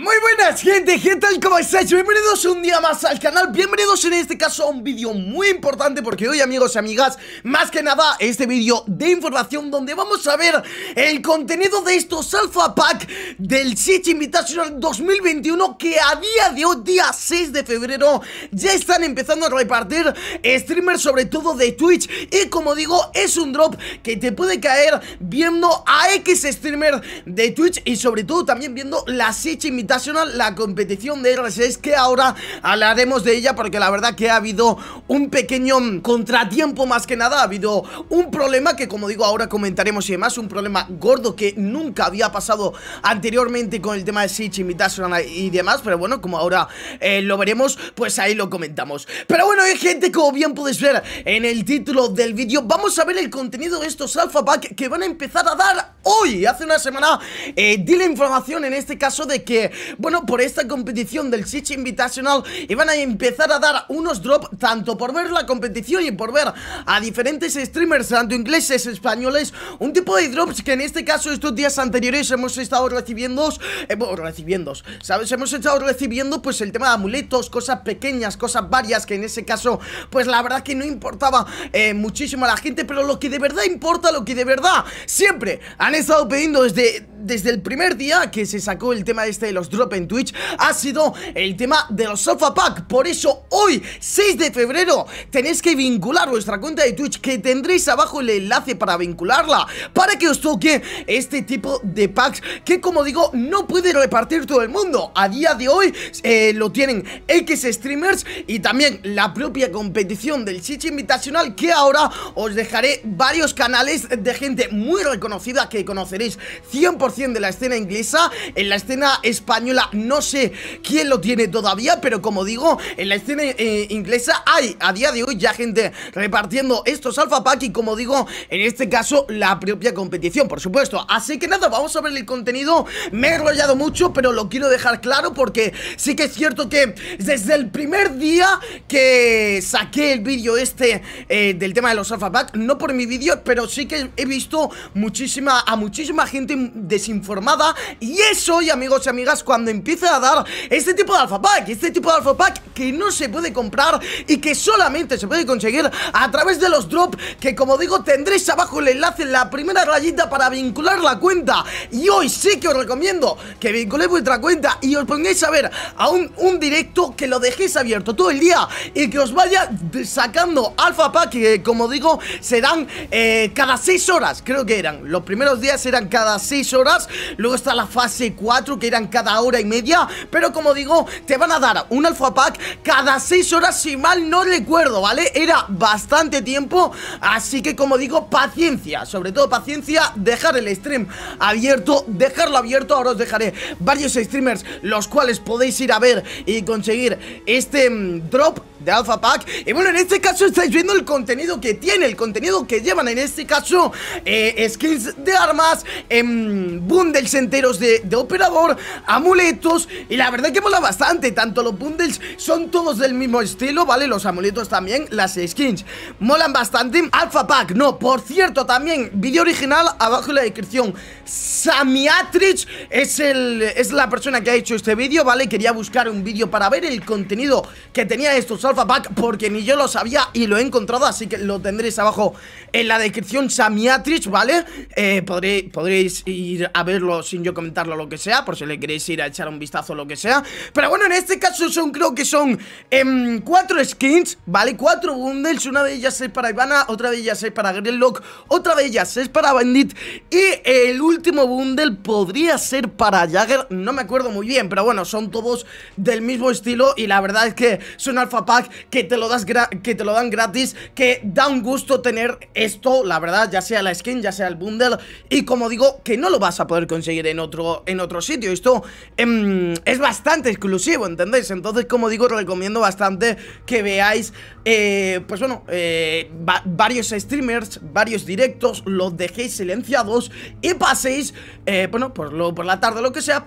Muy bien! gente gente, ¿qué tal? ¿Cómo estáis? Bienvenidos un día más al canal, bienvenidos en este caso a un vídeo muy importante porque hoy amigos y amigas, más que nada este vídeo de información donde vamos a ver el contenido de estos Alpha Pack del Siege Invitational 2021 que a día de hoy, día 6 de febrero, ya están empezando a repartir streamers sobre todo de Twitch y como digo, es un drop que te puede caer viendo a X streamer de Twitch y sobre todo también viendo la Siege Invitational la competición de es que ahora hablaremos de ella porque la verdad que ha habido un pequeño contratiempo más que nada, ha habido un problema que como digo ahora comentaremos y demás, un problema gordo que nunca había pasado anteriormente con el tema de Siege y y demás, pero bueno, como ahora eh, lo veremos, pues ahí lo comentamos. Pero bueno, hay eh, gente, como bien podéis ver en el título del vídeo, vamos a ver el contenido de estos Alpha Pack que van a empezar a dar hoy, hace una semana, eh, di la información en este caso de que, bueno, por esta competición del Sitch Invitational y van a empezar a dar unos drops tanto por ver la competición y por ver a diferentes streamers, tanto ingleses, españoles, un tipo de drops que en este caso estos días anteriores hemos estado recibiendo, eh, recibiendo, ¿sabes? Hemos estado recibiendo pues el tema de amuletos, cosas pequeñas, cosas varias que en ese caso pues la verdad que no importaba eh, muchísimo a la gente, pero lo que de verdad importa, lo que de verdad siempre han estado pidiendo desde desde el primer día que se sacó el tema este de los drop en Twitch ha sido el tema de los sofa pack. Por eso hoy, 6 de febrero, tenéis que vincular vuestra cuenta de Twitch que tendréis abajo el enlace para vincularla para que os toque este tipo de packs que como digo no puede repartir todo el mundo. A día de hoy eh, lo tienen X streamers y también la propia competición del sitio Invitacional que ahora os dejaré varios canales de gente muy reconocida que conoceréis 100% de la escena inglesa, en la escena española no sé quién lo tiene todavía, pero como digo, en la escena eh, inglesa hay a día de hoy ya gente repartiendo estos alfa pack y como digo, en este caso la propia competición, por supuesto. Así que nada, vamos a ver el contenido, me he enrollado mucho, pero lo quiero dejar claro porque sí que es cierto que desde el primer día que saqué el vídeo este eh, del tema de los alfa pack, no por mi vídeo, pero sí que he visto muchísima a muchísima gente de informada Y es hoy, amigos y amigas, cuando empiece a dar este tipo de alfa pack Este tipo de alfa pack que no se puede comprar y que solamente se puede conseguir a través de los drops Que como digo, tendréis abajo el enlace en la primera rayita para vincular la cuenta Y hoy sí que os recomiendo que vinculéis vuestra cuenta y os pongáis a ver a un, directo que lo dejéis abierto todo el día Y que os vaya sacando alfa pack que como digo serán eh, cada 6 horas Creo que eran, los primeros días eran cada 6 horas Luego está la fase 4 que eran cada hora y media. Pero como digo, te van a dar un alfa pack cada 6 horas si mal no recuerdo, ¿vale? Era bastante tiempo. Así que como digo, paciencia. Sobre todo paciencia, dejar el stream abierto, dejarlo abierto. Ahora os dejaré varios streamers los cuales podéis ir a ver y conseguir este mm, drop de Alpha Pack Y bueno, en este caso estáis viendo el contenido que tiene El contenido que llevan, en este caso eh, skins de armas em, Bundles enteros de, operador Amuletos Y la verdad que mola bastante, tanto los bundles Son todos del mismo estilo, ¿vale? Los amuletos también, las skins Molan bastante, Alpha Pack, no Por cierto, también, vídeo original Abajo en la descripción, Samiatrich es, el, es la persona que ha hecho este vídeo, ¿vale? Quería buscar un vídeo para ver el contenido que tenía estos Alpha Pack porque ni yo lo sabía y lo he encontrado, así que lo tendréis abajo en la descripción, Samiatrix, ¿vale? Eh, podréis ir a verlo sin yo comentarlo lo que sea, por si le queréis ir a echar un vistazo lo que sea. Pero bueno, en este caso son, creo que son em, cuatro skins, ¿vale? Cuatro bundles, una de ellas es para Ivana, otra de ellas es para Greenlock, otra de ellas es para Bandit y el último bundle podría ser para Jagger, no me acuerdo muy bien, pero bueno, son todos del mismo estilo y la verdad es que son alfa Pack que te lo das que te lo dan gratis Que da un gusto tener esto, la verdad, ya sea la skin, ya sea el bundle Y como digo, que no lo vas a poder conseguir en otro, en otro sitio Esto em, es bastante exclusivo, ¿entendéis? Entonces, como digo, recomiendo bastante que veáis eh, Pues bueno, eh, varios streamers, varios directos Los dejéis silenciados y paséis, eh, bueno, por, lo, por la tarde lo que sea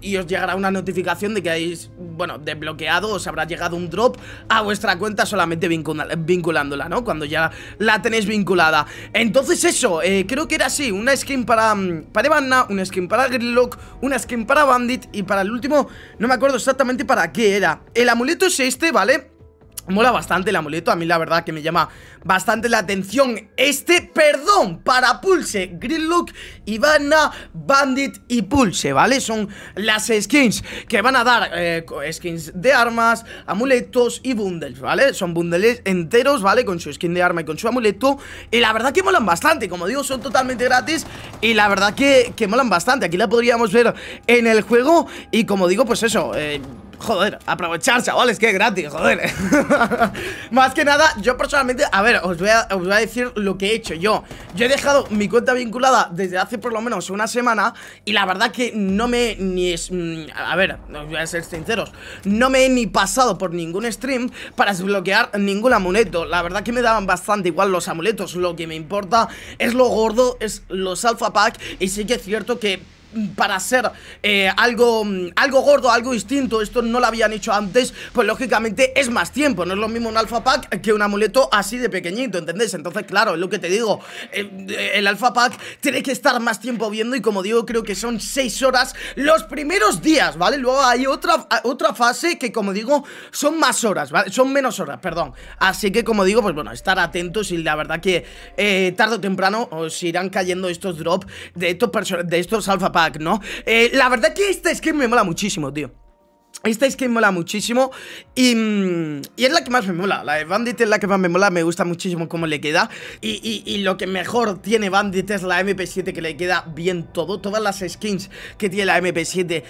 Y os llegará una notificación de que hay bueno, desbloqueado, os habrá llegado un drop a vuestra cuenta solamente vinculándola, ¿no? Cuando ya la tenéis vinculada. Entonces eso, eh, creo que era así, una skin para, mm, para una skin para Gridlock, una skin para Bandit y para el último, no me acuerdo exactamente para qué era. El amuleto es este, ¿vale? Mola bastante el amuleto, a mí la verdad que me llama bastante la atención Este, perdón, para Pulse, look Ivana, Bandit y Pulse, ¿vale? Son las skins que van a dar eh, skins de armas, amuletos y bundles, ¿vale? Son bundles enteros, ¿vale? Con su skin de arma y con su amuleto Y la verdad que molan bastante, como digo, son totalmente gratis Y la verdad que, que molan bastante, aquí la podríamos ver en el juego Y como digo, pues eso, eh, Joder, aprovechar, chavales, que es gratis, joder Más que nada, yo personalmente, a ver, os voy a, a decir lo que he hecho yo Yo he dejado mi cuenta vinculada desde hace por lo menos una semana Y la verdad que no me ni es... Mm, a ver, os voy a ser sinceros No me he ni pasado por ningún stream para desbloquear ningún amuleto La verdad que me daban bastante igual los amuletos Lo que me importa es lo gordo, es los alpha pack Y sí que es cierto que para ser eh, algo, mm, algo gordo, algo distinto Esto no lo habían hecho antes Pues lógicamente es más tiempo No es lo mismo un Alpha pack que un amuleto así de pequeñito ¿Entendés? Entonces claro, es lo que te digo eh, eh, El, Alpha pack tiene que estar más tiempo viendo Y como digo, creo que son 6 horas los primeros días, ¿vale? Luego hay otra, otra fase que como digo son más horas, ¿vale? Son menos horas, perdón Así que como digo, pues bueno, estar atentos Y la verdad que tarde o temprano os irán cayendo estos drop de estos, de estos alfa ¿no? Eh, la verdad que este skin me mola muchísimo, tío esta skin mola muchísimo y, mm, y, es la que más me mola. La de Bandit es la que más me mola, me gusta muchísimo cómo le queda. Y, y, lo que mejor tiene Bandit es la MP7 que le queda bien todo. Todas las skins que tiene la MP7,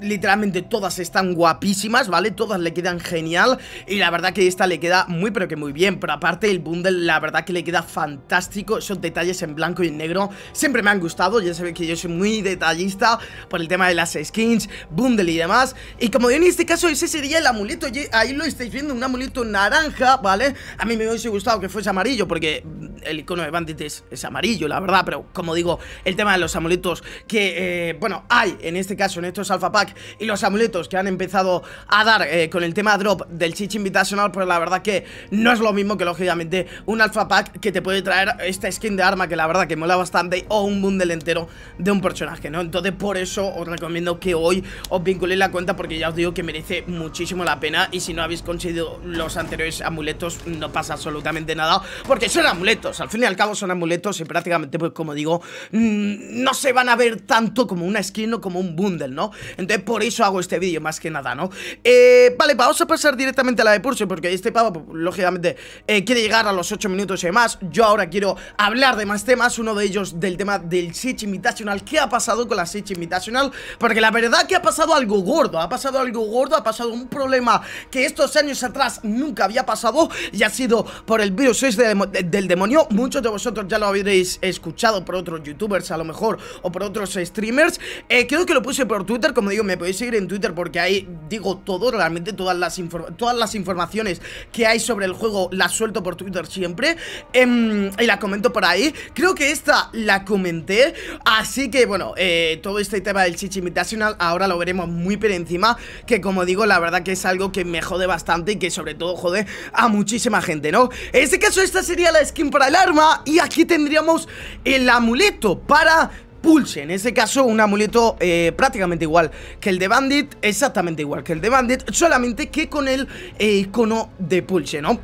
literalmente todas están guapísimas, ¿vale? Todas le quedan genial y la verdad que esta le queda muy pero que muy bien. Pero aparte el bundle, la verdad que le queda fantástico. Esos detalles en blanco y en negro siempre me han gustado. Ya sabéis que yo soy muy detallista por el tema de las skins, bundle y demás. Y como en este caso ese sería el amuleto Ahí lo estáis viendo, un amuleto naranja, ¿vale? A mí me hubiese gustado que fuese amarillo porque el icono de Bandit es, amarillo, la verdad, pero como digo, el tema de los amuletos que, eh, bueno, hay en este caso, en estos Alpha Pack y los amuletos que han empezado a dar eh, con el tema drop del Chichi Invitational, pues la verdad que no es lo mismo que, lógicamente, un Alpha Pack que te puede traer esta skin de arma que la verdad que mola bastante o un bundle entero de un personaje, ¿no? Entonces, por eso os recomiendo que hoy os vinculéis la cuenta porque ya os digo que merece muchísimo la pena y si no habéis conseguido los anteriores amuletos, no pasa absolutamente nada porque son amuletos pues, al fin y al cabo son amuletos y prácticamente, pues como digo, mm, no se van a ver tanto como una skin o como un bundle, ¿no? Entonces por eso hago este vídeo más que nada, ¿no? Eh, vale, vamos a pasar directamente a la de porque este pavo, pues, lógicamente, eh, quiere llegar a los 8 minutos y más. Yo ahora quiero hablar de más temas, uno de ellos del tema del Sitch Invitational. ¿Qué ha pasado con la Sitch Invitational? Porque la verdad que ha pasado algo gordo, ha pasado algo gordo, ha pasado un problema que estos años atrás nunca había pasado y ha sido por el virus 6 este del demonio muchos de vosotros ya lo habréis escuchado por otros youtubers a lo mejor o por otros streamers eh, Creo que lo puse por Twitter, como digo, me podéis seguir en Twitter porque ahí digo todo, realmente todas las, todas las informaciones que hay sobre el juego las suelto por Twitter siempre em, Y la comento por ahí, creo que esta la comenté, así que bueno, eh, todo este tema del Chichi Invitational ahora lo veremos muy por encima Que como digo, la verdad que es algo que me jode bastante y que sobre todo jode a muchísima gente, ¿no? En este caso esta sería la skin para el Arma y aquí tendríamos el amuleto para Pulse. En ese caso, un amuleto eh, prácticamente igual que el de Bandit, exactamente igual que el de Bandit, solamente que con el eh, icono de Pulse, ¿no?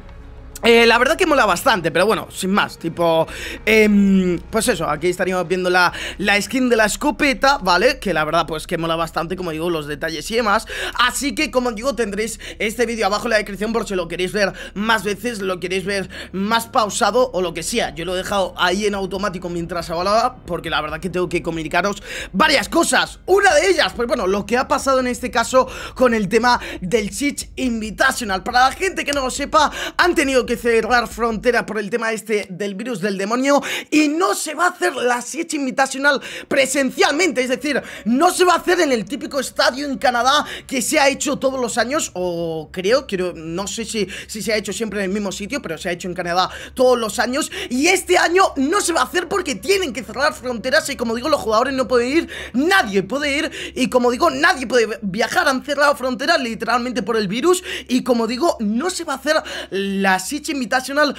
Eh, la verdad que mola bastante, pero bueno, sin más Tipo, em, pues eso Aquí estaríamos viendo la, la, skin de la escopeta, ¿vale? Que la verdad, pues que mola bastante Como digo, los detalles y demás Así que, como digo, tendréis este vídeo abajo en la descripción Por si lo queréis ver más veces Lo queréis ver más pausado o lo que sea Yo lo he dejado ahí en automático mientras hablaba Porque la verdad que tengo que comunicaros varias cosas Una de ellas, pues bueno, lo que ha pasado en este caso Con el tema del Chich Invitational Para la gente que no lo sepa, han tenido que cerrar frontera por el tema este del virus del demonio y no se va a hacer la siete invitacional presencialmente, es decir, no se va a hacer en el típico estadio en Canadá que se ha hecho todos los años o creo, creo no sé si, si se ha hecho siempre en el mismo sitio, pero se ha hecho en Canadá todos los años y este año no se va a hacer porque tienen que cerrar fronteras y como digo, los jugadores no pueden ir, nadie puede ir y como digo, nadie puede viajar, han cerrado fronteras literalmente por el virus y como digo, no se va a hacer la siete Invitacional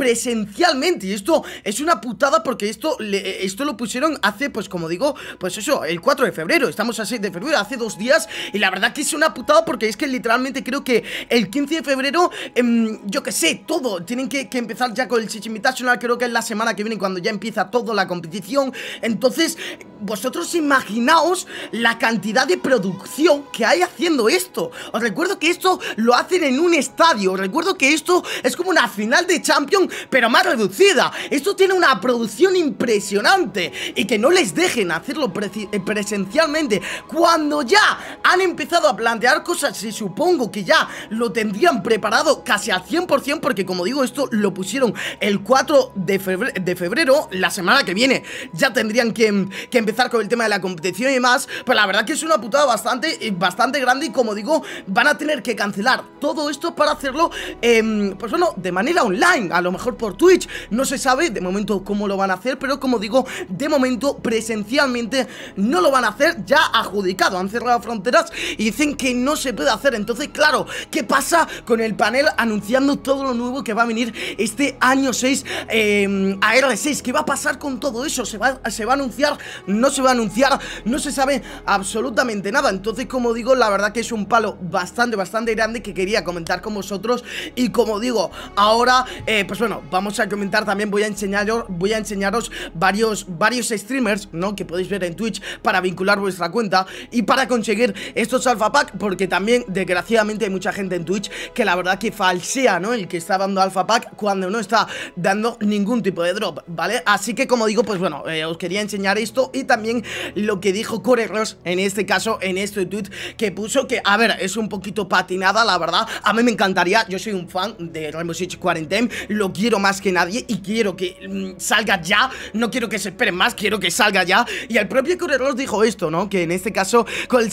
presencialmente. Y esto es una putada porque esto, esto lo pusieron hace, pues como digo, pues eso, el 4 de febrero. Estamos a 6 de febrero, hace dos días. Y la verdad que es una putada porque es que literalmente creo que el 15 de febrero, em, yo que sé, todo. Tienen que, empezar ya con el Chichimitational, creo que es la semana que viene cuando ya empieza toda la competición. Entonces, vosotros imaginaos la cantidad de producción que hay haciendo esto. Os recuerdo que esto lo hacen en un estadio. Os recuerdo que esto es como una final de Champions pero más reducida. Esto tiene una producción impresionante y que no les dejen hacerlo eh, presencialmente. Cuando ya han empezado a plantear cosas y supongo que ya lo tendrían preparado casi al 100% porque como digo esto lo pusieron el 4 de febrero, la semana que viene ya tendrían que, empezar con el tema de la competición y demás, pero la verdad que es una putada bastante, bastante grande y como digo van a tener que cancelar todo esto para hacerlo em, pues bueno, de manera online, a lo mejor por Twitch No se sabe de momento cómo lo van a hacer Pero como digo, de momento presencialmente no lo van a hacer ya adjudicado Han cerrado fronteras y dicen que no se puede hacer Entonces, claro, ¿qué pasa con el panel anunciando todo lo nuevo que va a venir este año 6 eh, em, a 6 ¿Qué va a pasar con todo eso? ¿Se va, ¿Se va a anunciar? ¿No se va a anunciar? No se sabe absolutamente nada Entonces, como digo, la verdad que es un palo bastante, bastante grande que quería comentar con vosotros Y como digo, ahora, eh, pues bueno bueno, vamos a comentar también, voy a enseñaros, voy a enseñaros varios, varios streamers, ¿no? Que podéis ver en Twitch para vincular vuestra cuenta y para conseguir estos alfa pack, porque también, desgraciadamente, hay mucha gente en Twitch que la verdad que falsea, ¿no? El que está dando alfa pack cuando no está dando ningún tipo de drop, ¿vale? Así que, como digo, pues bueno, eh, os quería enseñar esto y también lo que dijo Core Ross, en este caso, en este tweet que puso que, a ver, es un poquito patinada, la verdad, a mí me encantaría, yo soy un fan de Rainbow Six Quarantine, lo que quiero más que nadie y quiero que mm, salga ya, no quiero que se esperen más, quiero que salga ya. Y el propio Correros dijo esto, ¿no? Que en este caso, eh, con el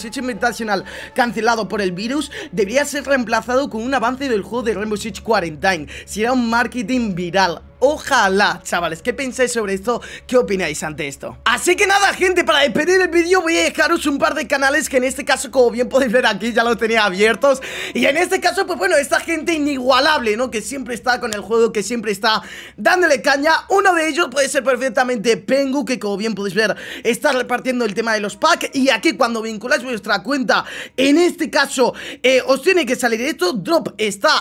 sitio invitacional cancelado por el virus, debería ser reemplazado con un avance del juego de Rainbow Six Quarantine. Será un marketing viral Ojalá, chavales, ¿qué pensáis sobre esto? ¿Qué opináis ante esto? Así que nada, gente, para despedir el vídeo voy a dejaros un par de canales que en este caso, como bien podéis ver aquí, ya los tenía abiertos Y en este caso, pues bueno, esta gente inigualable, ¿no? Que siempre está con el juego, que siempre está dándole caña Uno de ellos puede ser perfectamente Pengu, que como bien podéis ver, está repartiendo el tema de los packs Y aquí cuando vinculáis vuestra cuenta, en este caso, eh, os tiene que salir esto Drop está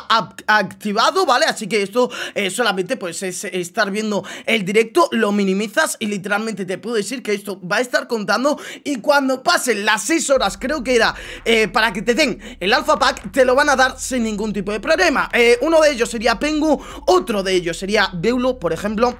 activado, ¿vale? Así que esto eh, solamente puede ser estar viendo el directo, lo minimizas y literalmente te puedo decir que esto va a estar contando y cuando pasen las 6 horas, creo que era, eh, para que te den el Alpha pack, te lo van a dar sin ningún tipo de problema. Eh, uno de ellos sería Pengu, otro de ellos sería Beulo, por ejemplo.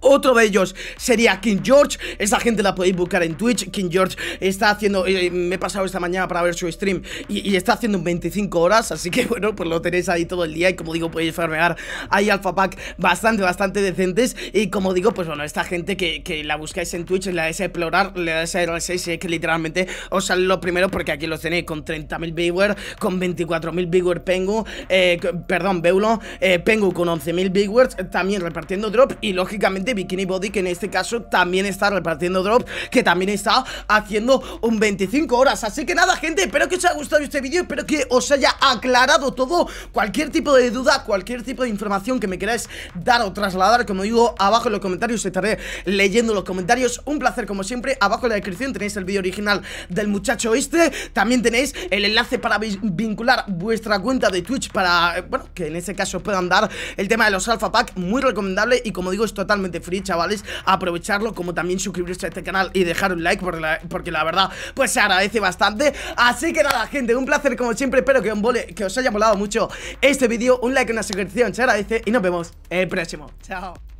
Otro de ellos sería King George Esta gente la podéis buscar en Twitch King George está haciendo, eh, me he pasado esta mañana para ver su stream y, está haciendo 25 horas Así que bueno, pues lo tenéis ahí todo el día Y como digo, podéis farmear Hay alfa pack bastante, bastante decentes Y como digo, pues bueno, esta gente que, la buscáis en Twitch La de a explorar, le da a R6 que literalmente os sale lo primero Porque aquí los tenéis con 30.000 viewers Con 24.000 viewers Pengu eh, Perdón, Beulo eh, Pengu con 11.000 viewers También repartiendo drop y lógicamente Bikini Body Que en este caso también está repartiendo Drop, Que también está haciendo un 25 horas Así que nada gente, espero que os haya gustado este vídeo Espero que os haya aclarado todo Cualquier tipo de duda, cualquier tipo de información Que me queráis dar o trasladar Como digo, abajo en los comentarios estaré leyendo los comentarios Un placer como siempre Abajo en la descripción tenéis el vídeo original del muchacho este También tenéis el enlace para vincular vuestra cuenta de Twitch Para, eh, bueno, que en ese caso puedan dar el tema de los Alpha Pack Muy recomendable y como digo es totalmente free, chavales Aprovecharlo, como también suscribirse a este canal y dejar un like porque la, porque la verdad, pues se agradece bastante Así que nada, gente, un placer como siempre Espero que, que os haya molado mucho este vídeo Un like, una suscripción, se agradece Y nos vemos el próximo, chao